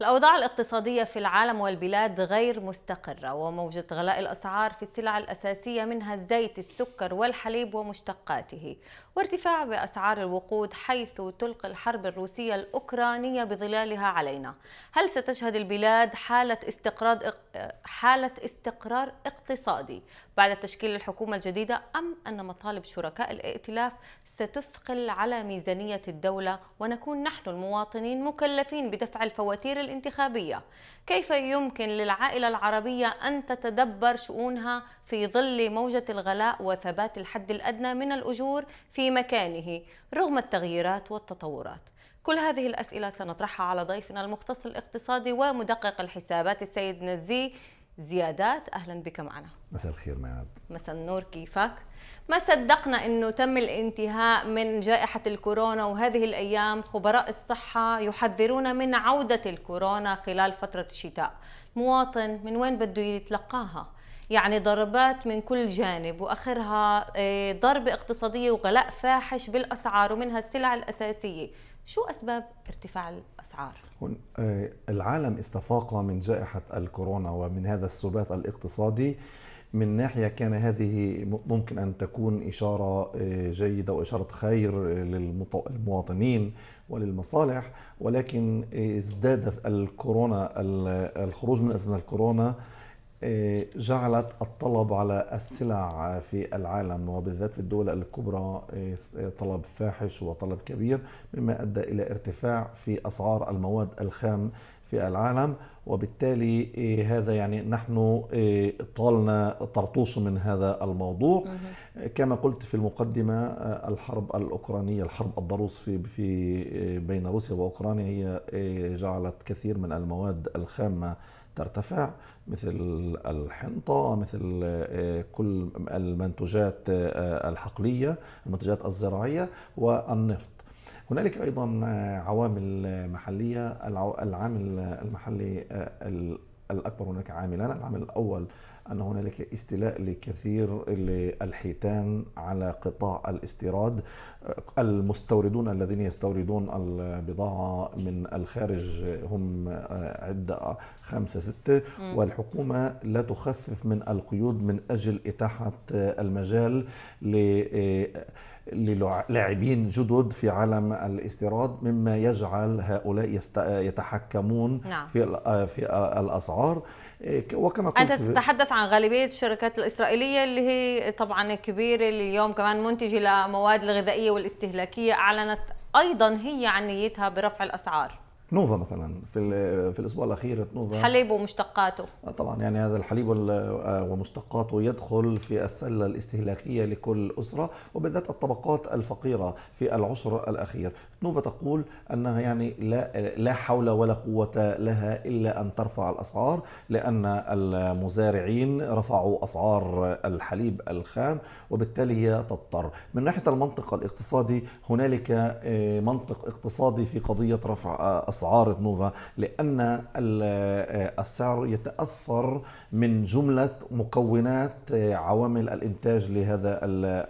الأوضاع الاقتصادية في العالم والبلاد غير مستقرة وموجة غلاء الأسعار في السلع الأساسية منها الزيت السكر والحليب ومشتقاته وارتفاع بأسعار الوقود حيث تلقي الحرب الروسية الأوكرانية بظلالها علينا هل ستشهد البلاد حالة استقرار, حالة استقرار اقتصادي بعد تشكيل الحكومة الجديدة أم أن مطالب شركاء الائتلاف ستثقل على ميزانية الدولة ونكون نحن المواطنين مكلفين بدفع الفواتير الانتخابية كيف يمكن للعائلة العربية أن تتدبر شؤونها في ظل موجة الغلاء وثبات الحد الأدنى من الأجور في مكانه رغم التغييرات والتطورات كل هذه الأسئلة سنطرحها على ضيفنا المختص الاقتصادي ومدقق الحسابات السيد نزيه زيادات اهلا بك معنا مساء الخير معاد مساء النور كيفك ما صدقنا انه تم الانتهاء من جائحه الكورونا وهذه الايام خبراء الصحه يحذرون من عوده الكورونا خلال فتره الشتاء مواطن من وين بده يتلقاها يعني ضربات من كل جانب واخرها آه، ضربه اقتصاديه وغلاء فاحش بالاسعار ومنها السلع الاساسيه شو أسباب ارتفاع الأسعار؟ آه، العالم استفاق من جائحة الكورونا ومن هذا السبات الاقتصادي من ناحية كان هذه ممكن أن تكون إشارة آه، جيدة وإشارة خير آه، للمواطنين وللمصالح ولكن ازداد الكورونا الخروج من أزمة الكورونا إيه، جعلت الطلب على السلع في العالم وبالذات في الدول الكبرى إيه، طلب فاحش وطلب كبير مما ادى الى ارتفاع في اسعار المواد الخام في العالم وبالتالي إيه، هذا يعني نحن طالنا طرطوش من هذا الموضوع كما قلت في المقدمة آه، الحرب الأوكرانية الحرب الضروس في, في بين روسيا وأوكرانيا هي جعلت كثير من المواد الخامة ترتفع مثل الحنطة مثل آه، كل المنتجات آه، آه، الحقلية المنتجات الزراعية والنفط هنالك ايضا عوامل محليه العامل المحلي الاكبر هناك عاملان العامل الاول أن هنالك استيلاء لكثير الحيتان على قطاع الاستيراد المستوردون الذين يستوردون البضاعة من الخارج هم آه، عدة آه، خمسة ستة والحكومة لا تخفف من القيود من أجل إتاحة آه، المجال ل للاعبين جدد في عالم الاستيراد مما يجعل هؤلاء يست... يتحكمون نعم. في آه، في آه، الاسعار إيه، وكما قلت انت تتحدث عن غالبيه الشركات الاسرائيليه اللي هي طبعا كبيره اليوم كمان منتجه لمواد الغذائيه والاستهلاكيه اعلنت ايضا هي عن نيتها برفع الاسعار نوفا مثلا في في الاسبوع الاخير نوفا حليب ومشتقاته آه، طبعا يعني هذا الحليب آه، ومشتقاته يدخل في السله الاستهلاكيه لكل اسره وبالذات الطبقات الفقيره في العشر الاخير نوفا تقول أنها يعني لا, لا حول ولا قوة لها إلا أن ترفع الأسعار لأن المزارعين رفعوا أسعار الحليب الخام وبالتالي هي تضطر من ناحية المنطق الاقتصادي هنالك آه، منطق اقتصادي في قضية رفع آه، أسعار النوفا لأن آه، السعر يتأثر من جملة مكونات عوامل الإنتاج لهذا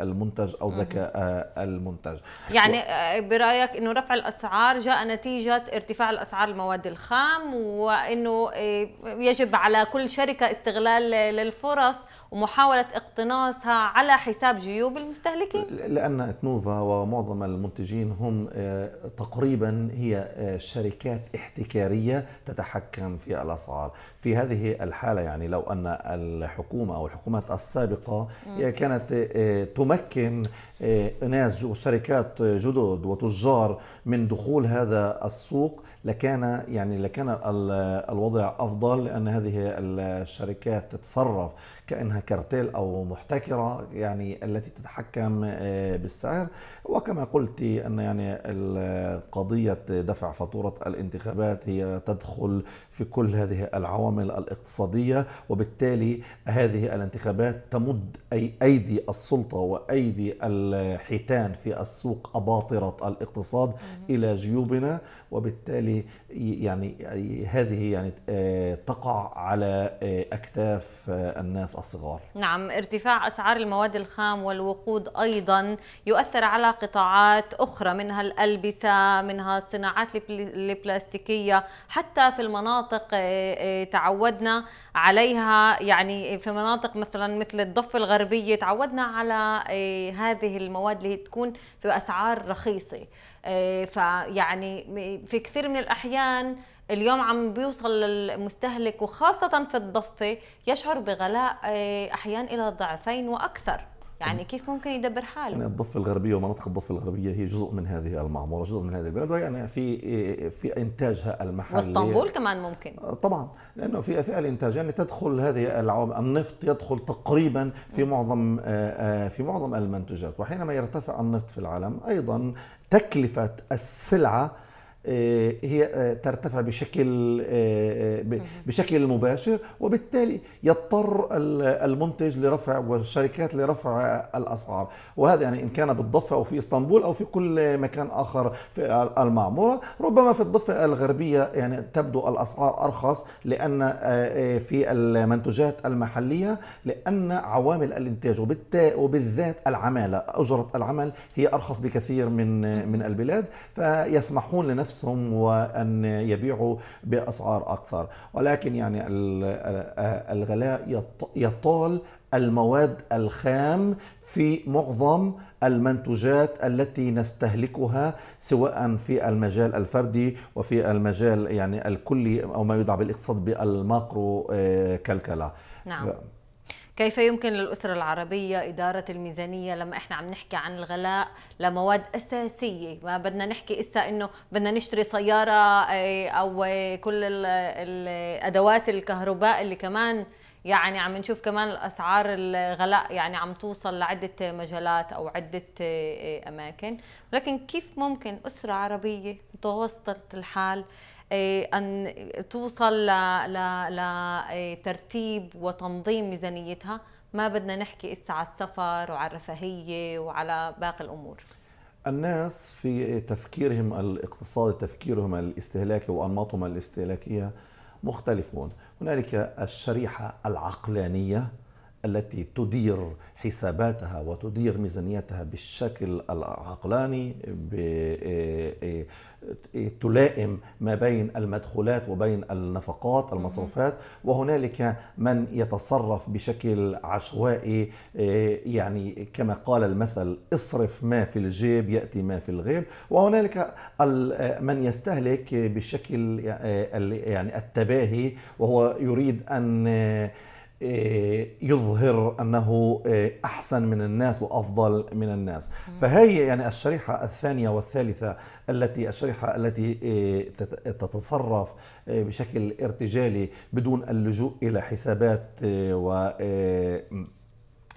المنتج أو ذكاء المنتج يعني برأيك انه رفع الاسعار جاء نتيجه ارتفاع الاسعار المواد الخام وانه إيه، يجب على كل شركه استغلال للفرص ومحاولة اقتناصها على حساب جيوب المستهلكين لأن تنوفا ومعظم المنتجين هم آه، تقريبا هي آه، شركات احتكارية تتحكم في الأسعار في هذه الحالة يعني لو أن الحكومة أو الحكومات السابقة كانت آه، تمكن ناس شركات جدد وتجار من دخول هذا السوق لكان يعني لكان الوضع افضل لان هذه الشركات تتصرف كانها كارتيل او محتكره يعني التي تتحكم آه، بالسعر وكما قلت أن يعني قضية دفع فاتورة الانتخابات هي تدخل في كل هذه العوامل الاقتصادية وبالتالي هذه الانتخابات تمد أي أيدي السلطة وأيدي الحيتان في السوق أباطرة الاقتصاد إلى جيوبنا وبالتالي يعني هذه يعني آه، تقع على آه، أكتاف آه، الناس الصغار نعم ارتفاع أسعار المواد الخام والوقود أيضا يؤثر على قطاعات أخرى منها الألبسة منها الصناعات البلاستيكية حتى في المناطق آه، آه، تعودنا عليها يعني في مناطق مثلا مثل الضفة الغربية تعودنا على آه، هذه المواد اللي تكون بأسعار رخيصة فيعني في كثير من الأحيان اليوم عم بيوصل للمستهلك وخاصة في الضفة يشعر بغلاء أحيان إلى ضعفين وأكثر يعني كيف ممكن يدبر حاله؟ يعني الضفة الغربية ومناطق الضفة الغربية هي جزء من هذه المعمورة، جزء من هذه البلد، ويعني في في إنتاجها المحلي واسطنبول كمان ممكن آه، طبعا لأنه في فئة الإنتاج يعني تدخل هذه العوامل، النفط يدخل تقريبا في معظم آه، آه، في معظم المنتجات، وحينما يرتفع النفط في العالم أيضا تكلفة السلعة آه، هي آه، ترتفع بشكل آه، بشكل مباشر وبالتالي يضطر المنتج لرفع والشركات لرفع الاسعار وهذا يعني ان كان بالضفه او في اسطنبول او في كل مكان اخر في المعموره ربما في الضفه الغربيه يعني تبدو الاسعار ارخص لان في المنتجات المحليه لان عوامل الانتاج وبالذات العماله اجره العمل هي ارخص بكثير من من البلاد فيسمحون لنفس نفسهم وأن يبيعوا بأسعار أكثر ولكن يعني الغلاء يطال المواد الخام في معظم المنتوجات التي نستهلكها سواء في المجال الفردي وفي المجال يعني الكلي او ما يدعى بالاقتصاد بالماكرو آه، كلكله نعم. كيف يمكن للأسرة العربية إدارة الميزانية لما إحنا عم نحكي عن الغلاء لمواد أساسية ما بدنا نحكي إسا إنه بدنا نشتري سيارة إيه، أو إيه، كل الأدوات الكهرباء اللي كمان يعني عم نشوف كمان الاسعار الغلاء يعني عم توصل لعده مجالات او عده إيه، اماكن ولكن كيف ممكن اسره عربيه متوسطه الحال إيه، أن توصل لترتيب إيه، وتنظيم ميزانيتها ما بدنا نحكي إسا على السفر وعلى الرفاهية وعلى باقي الأمور الناس في تفكيرهم الاقتصادي تفكيرهم الاستهلاكي وأنماطهم الاستهلاكية مختلفون هنالك الشريحة العقلانية التي تدير حساباتها وتدير ميزانيتها بالشكل العقلاني إيه، إيه، تلائم ما بين المدخولات وبين النفقات المصروفات وهنالك من يتصرف بشكل عشوائي إيه، يعني كما قال المثل اصرف ما في الجيب ياتي ما في الغيب وهنالك من يستهلك بشكل يعني التباهي وهو يريد ان آه، يظهر انه آه، احسن من الناس وافضل من الناس فهي يعني الشريحه الثانيه والثالثه التي الشريحه التي آه، تتصرف بشكل ارتجالي بدون اللجوء الى حسابات و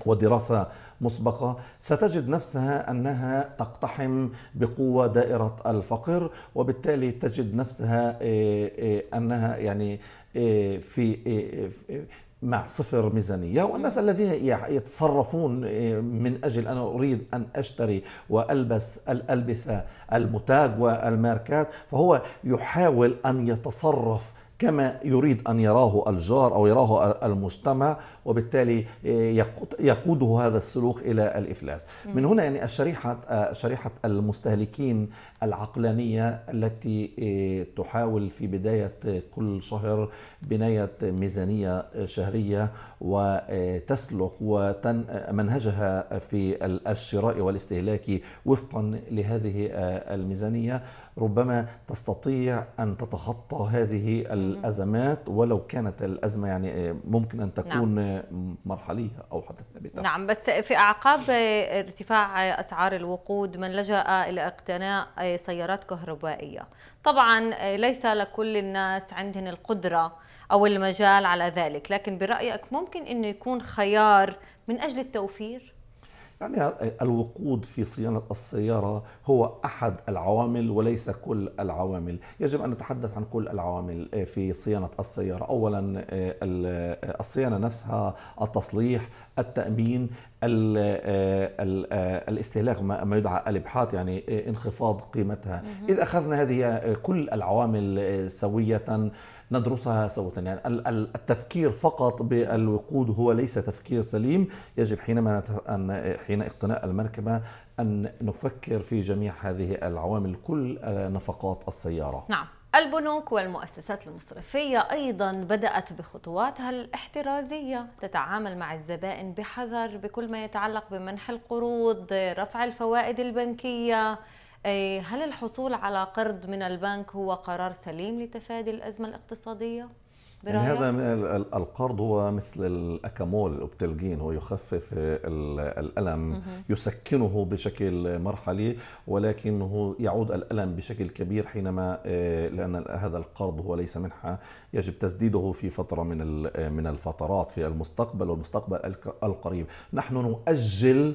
ودراسه مسبقه ستجد نفسها انها تقتحم بقوه دائره الفقر وبالتالي تجد نفسها انها يعني في مع صفر ميزانية والناس الذين يتصرفون آه، من أجل أن أريد أن أشتري وألبس الألبسة المتاج والماركات فهو يحاول أن يتصرف كما يريد أن يراه الجار أو يراه المجتمع وبالتالي يقوده هذا السلوك إلى الإفلاس من هنا يعني الشريحة شريحة المستهلكين العقلانية التي إيه، تحاول في بداية كل شهر بناية ميزانية شهرية وتسلك إيه، ومنهجها في الشراء والاستهلاك وفقا لهذه آه، الميزانية ربما تستطيع أن تتخطى هذه الأزمات ولو كانت الأزمة يعني إيه، ممكن أن تكون نعم. مرحليه او حتى ثابته نعم بس في اعقاب آه، ارتفاع اسعار الوقود من لجا الى اقتناء آه، سيارات كهربائيه طبعا آه، ليس لكل الناس عندهم القدره او المجال على ذلك لكن برايك ممكن انه يكون خيار من اجل التوفير يعني الوقود في صيانة السيارة هو أحد العوامل وليس كل العوامل يجب أن نتحدث عن كل العوامل آه، في صيانة السيارة أولا آه، آه، الصيانة نفسها التصليح التأمين الاستهلاك ما يدعى الابحاث يعني انخفاض قيمتها اذا اخذنا هذه كل العوامل سويه ندرسها سوة يعني التفكير فقط بالوقود هو ليس تفكير سليم يجب حينما أن حين اقتناء المركبة أن نفكر في جميع هذه العوامل كل نفقات السيارة نعم البنوك والمؤسسات المصرفية أيضا بدأت بخطواتها الاحترازية تتعامل مع الزبائن بحذر بكل ما يتعلق بمنح القروض رفع الفوائد البنكية هل الحصول على قرض من البنك هو قرار سليم لتفادي الأزمة الاقتصادية؟ برأيك؟ يعني هذا القرض هو مثل الاكامول الاوبتلجين هو يخفف الالم يسكنه بشكل مرحلي ولكنه يعود الالم بشكل كبير حينما آه، لان هذا القرض هو ليس منحه يجب تسديده في فتره من من الفترات في المستقبل والمستقبل القريب نحن نؤجل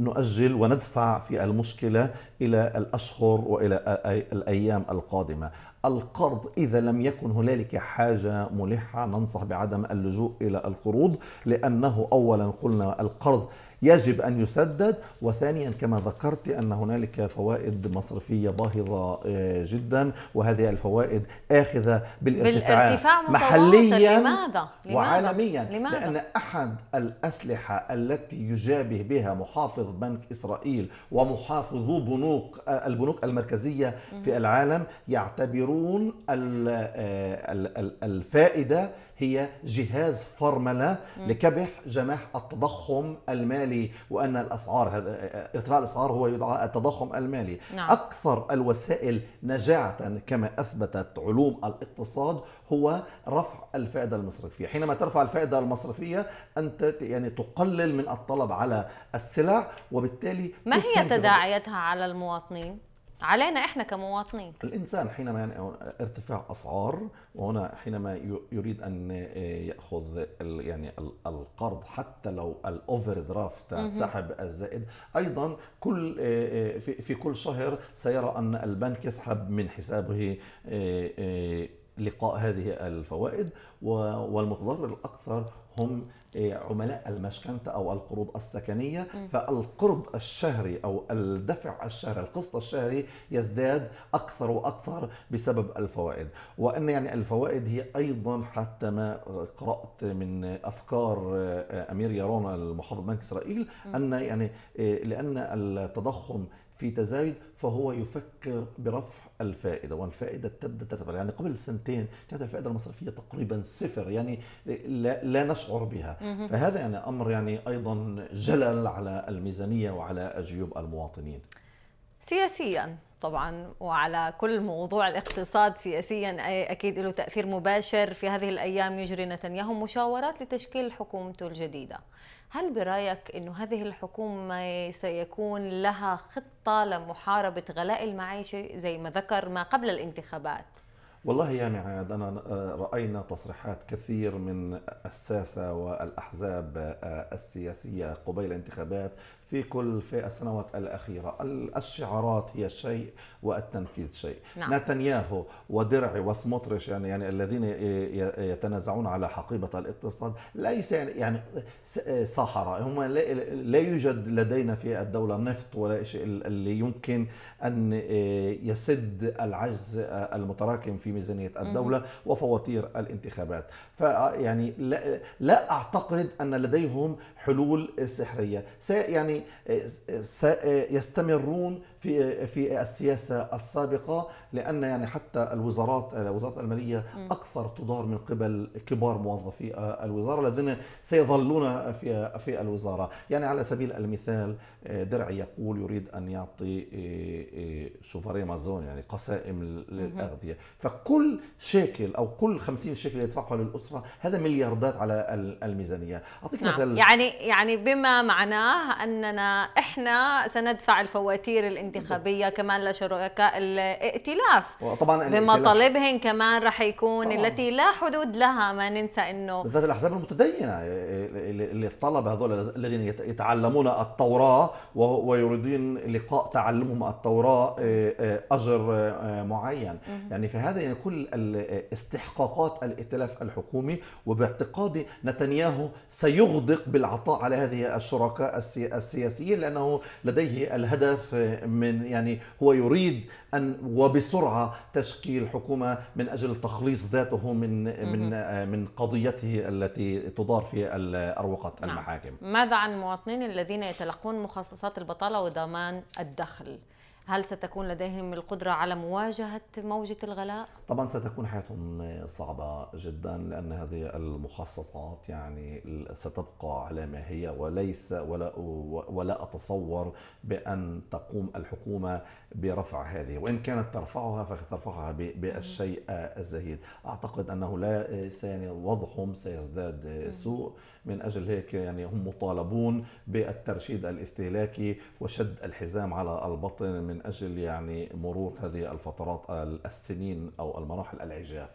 نؤجل وندفع في المشكلة إلى الأشهر وإلى الأيام القادمة القرض إذا لم يكن هنالك حاجة ملحة ننصح بعدم اللجوء إلى القروض لأنه أولا قلنا القرض يجب أن يسدد وثانيا كما ذكرت أن هنالك فوائد مصرفية باهظة آه، جدا وهذه الفوائد آخذة بالارتفاع بالارتفاع محليا لماذا؟ لماذا؟ وعالميا لماذا؟ لأن أحد الأسلحة التي يجابه بها محافظ بنك إسرائيل ومحافظو بنوك آه، البنوك المركزية في العالم يعتبرون آه، الفائدة هي جهاز فرمله لكبح جماح التضخم المالي وان الاسعار ارتفاع الاسعار هو يدعى التضخم المالي نعم. اكثر الوسائل نجاعه كما اثبتت علوم الاقتصاد هو رفع الفائده المصرفيه حينما ترفع الفائده المصرفيه انت يعني تقلل من الطلب على السلع وبالتالي ما هي تداعياتها على المواطنين علينا احنا كمواطنين الانسان حينما يعني ارتفاع اسعار وهنا حينما يريد ان آه، ياخذ يعني القرض حتى لو الاوفر درافت سحب الزائد ايضا كل آه، آه، في كل شهر سيرى ان البنك يسحب من حسابه لقاء هذه الفوائد والمتضرر الاكثر هم إيه، عملاء المشكنة أو القروض السكنية فالقرض الشهري أو الدفع الشهري القسط الشهري يزداد أكثر وأكثر بسبب الفوائد وأن يعني الفوائد هي أيضا حتى ما قرأت من أفكار آه، أمير يارون المحافظ بنك إسرائيل أن يعني إيه، لأن التضخم في تزايد فهو يفكر برفع الفائده والفائده تبدا ترتفع يعني قبل سنتين كانت الفائده المصرفيه تقريبا صفر يعني لا, لا نشعر بها فهذا يعني امر يعني ايضا جلل على الميزانيه وعلى جيوب المواطنين سياسيا طبعا وعلى كل موضوع الاقتصاد سياسيا اكيد له تاثير مباشر في هذه الايام يجري نتنياهو مشاورات لتشكيل حكومته الجديده هل برايك انه هذه الحكومه سيكون لها خطه لمحاربه غلاء المعيشه زي ما ذكر ما قبل الانتخابات والله يا يعني عاد انا راينا تصريحات كثير من الساسه والاحزاب السياسيه قبيل الانتخابات في كل في السنوات الأخيرة الشعارات هي شيء والتنفيذ شيء نعم. نتنياهو ودرعي وسموتريش يعني, يعني الذين يتنازعون على حقيبة الاقتصاد ليس يعني, يعني صحراء هم لا يوجد لدينا في الدولة نفط ولا شيء اللي يمكن أن آه، يسد العجز آه، المتراكم في ميزانية الدولة وفواتير الانتخابات فيعني آه، لا, لا أعتقد أن لديهم حلول سحرية يعني إيه، إيه، إيه، يستمرون في في السياسه السابقه لان يعني حتى الوزارات وزاره الماليه اكثر تدار من قبل كبار موظفي الوزاره الذين سيظلون في في الوزاره، يعني على سبيل المثال درعي يقول يريد ان يعطي شوفاري مازون يعني قسائم للاغذيه، فكل شيكل او كل 50 شيكل يدفعها للاسره هذا ملياردات على الميزانيه، اعطيك نعم. مثل يعني يعني بما معناه اننا احنا سندفع الفواتير الانتاج الانتخابية كمان لشركاء الائتلاف وطبعا بمطالبهم كمان رح يكون طبعاً. التي لا حدود لها ما ننسى انه بالذات الاحزاب المتدينه اللي الطلبه هذول الذين يتعلمون التوراه ويريدون لقاء تعلمهم التوراه آه، آه، اجر آه، معين يعني فهذا يعني كل استحقاقات الائتلاف الحكومي وباعتقادي نتنياهو سيغدق بالعطاء على هذه الشركاء السياسيين لانه لديه الهدف من من يعني هو يريد ان وبسرعه تشكيل حكومه من اجل تخليص ذاته من من من قضيته التي تدار في اروقه نعم. المحاكم. ماذا عن المواطنين الذين يتلقون مخصصات البطاله وضمان الدخل؟ هل ستكون لديهم القدرة على مواجهة موجة الغلاء؟ طبعا ستكون حياتهم صعبة جدا لأن هذه المخصصات يعني ستبقى على ما هي وليس ولا ولا أتصور بأن تقوم الحكومة برفع هذه وإن كانت ترفعها فترفعها بالشيء الزهيد أعتقد أنه لا يعني وضعهم سيزداد سوء من أجل هيك يعني هم مطالبون بالترشيد الاستهلاكي وشد الحزام على البطن من اجل يعني مرور هذه الفترات السنين او المراحل العجاف.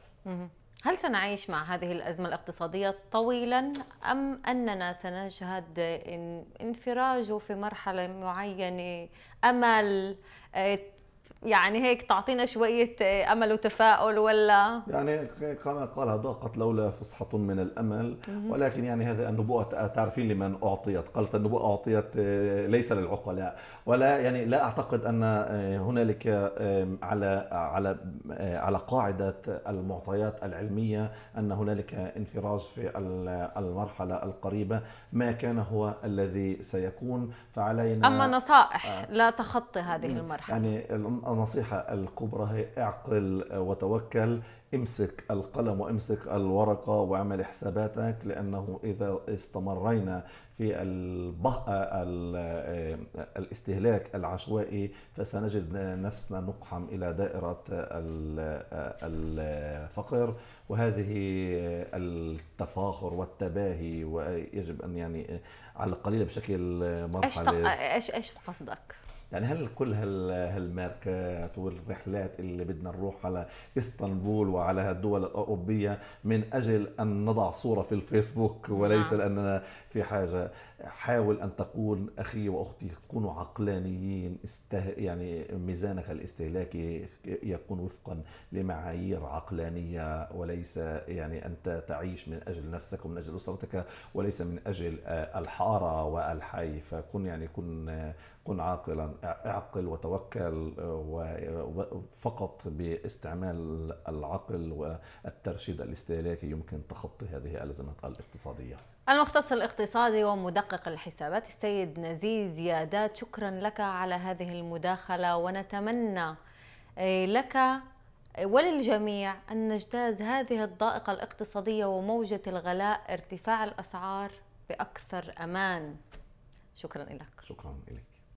هل سنعيش مع هذه الازمه الاقتصاديه طويلا ام اننا سنشهد انفراج في مرحله معينه امل يعني هيك تعطينا شوية آه، أمل وتفاؤل ولا يعني كما قالها ضاقت لولا فسحة من الأمل ولكن يعني هذا النبوءة آه، تعرفين لمن أعطيت قالت النبوءة أعطيت آه، ليس للعقلاء ولا يعني لا أعتقد أن هنالك على على على قاعدة المعطيات العلمية أن هنالك انفراج في المرحلة القريبة ما كان هو الذي سيكون فعلينا أما نصائح لا تخطي هذه المرحلة يعني النصيحة الكبرى هي اعقل وتوكل امسك القلم وامسك الورقة واعمل حساباتك لأنه إذا استمرينا في آه، الاستهلاك العشوائي فسنجد نفسنا نقحم إلى دائرة آه، الفقر وهذه التفاخر والتباهي ويجب أن يعني على القليل بشكل مرحلة أشتق أش قصدك يعني هل كل هالماركات والرحلات اللي بدنا نروح على اسطنبول وعلى الدول الاوروبيه من اجل ان نضع صوره في الفيسبوك وليس نعم. لاننا في حاجه حاول أن تكون أخي وأختي كونوا عقلانيين استه... يعني ميزانك الاستهلاكي يكون وفقا لمعايير عقلانية وليس يعني أنت تعيش من أجل نفسك ومن أجل أسرتك وليس من أجل آه، الحارة والحي فكن يعني كن كن عاقلا اعقل وتوكل وفقط باستعمال العقل والترشيد الاستهلاكي يمكن تخطي هذه الأزمات الاقتصادية المختص الاقتصادي ومدقق الحسابات السيد نزيز يادات شكرا لك على هذه المداخلة ونتمنى إيه، لك وللجميع أن نجتاز هذه الضائقة الاقتصادية وموجة الغلاء ارتفاع الأسعار بأكثر أمان شكرا لك شكرا لك